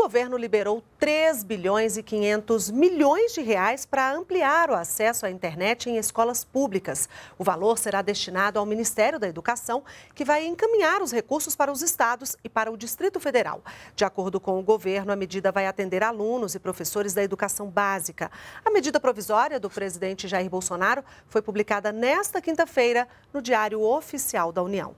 governo liberou 3 bilhões e 500 milhões de reais para ampliar o acesso à internet em escolas públicas. O valor será destinado ao Ministério da Educação, que vai encaminhar os recursos para os estados e para o Distrito Federal. De acordo com o governo, a medida vai atender alunos e professores da educação básica. A medida provisória do presidente Jair Bolsonaro foi publicada nesta quinta-feira no Diário Oficial da União.